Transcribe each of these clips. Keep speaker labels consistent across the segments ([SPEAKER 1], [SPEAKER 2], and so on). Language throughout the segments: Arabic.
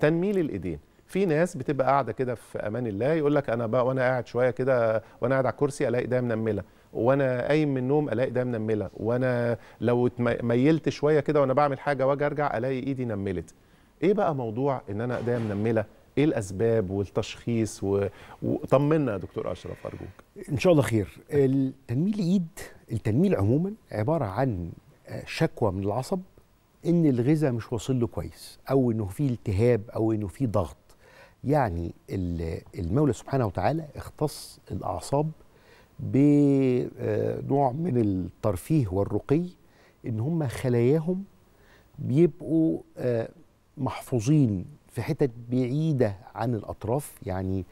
[SPEAKER 1] تنميل الايدين في ناس بتبقى قاعده كده في امان الله يقول لك انا بقى وانا قاعد شويه كده وانا قاعد على الكرسي الاقي ايديا منمله وانا قايم من النوم الاقي ايديا منمله وانا لو ميلت شويه كده وانا بعمل حاجه واجي ارجع الاقي ايدي نملت ايه بقى موضوع ان انا ايديا منمله ايه الاسباب والتشخيص وطمنا يا دكتور اشرف ارجوك
[SPEAKER 2] ان شاء الله خير تنميل الايد التنميل عموما عباره عن آه، شكوى من العصب ان الغذاء مش واصل له كويس او انه في التهاب او انه في ضغط يعني المولى سبحانه وتعالى اختص الاعصاب بنوع آه، من الترفيه والرقي ان هم خلاياهم بيبقوا آه، محفوظين في حتت بعيده عن الاطراف يعني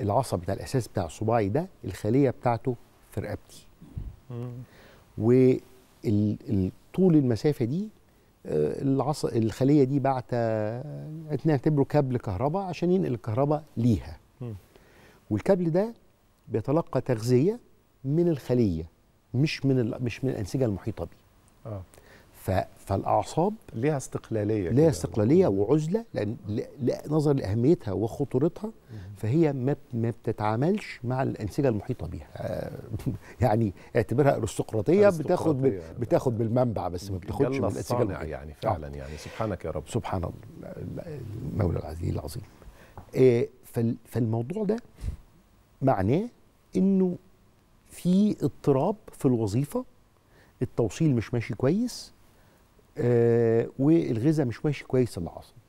[SPEAKER 2] العصب بتاع الاساس بتاع صباعي ده الخليه بتاعته في رقبتي وطول المسافه دي آه، العص الخليه دي بعت نعتبره كابل كهرباء عشان ينقل الكهرباء ليها والكابل ده بيتلقى تغذيه من الخليه مش من مش من الانسجه المحيطه بيه اه فالاعصاب ليها استقلاليه ليها استقلاليه وعزله لان نظرا لاهميتها وخطورتها فهي ما ما بتتعاملش مع الانسجه المحيطه بيها آه، يعني اعتبرها ارستقراطيه بتاخد ب... آه. بتاخد بالمنبع بس ما بتاخدش من الانسجه المحيطه يعني آه. فعلا آه. يعني
[SPEAKER 1] سبحانك يا رب
[SPEAKER 2] سبحان المولى العزيز العظيم فال... فالموضوع ده معناه انه في اضطراب في الوظيفه التوصيل مش ماشي كويس آه، والغذاء مش ماشي كويس العصب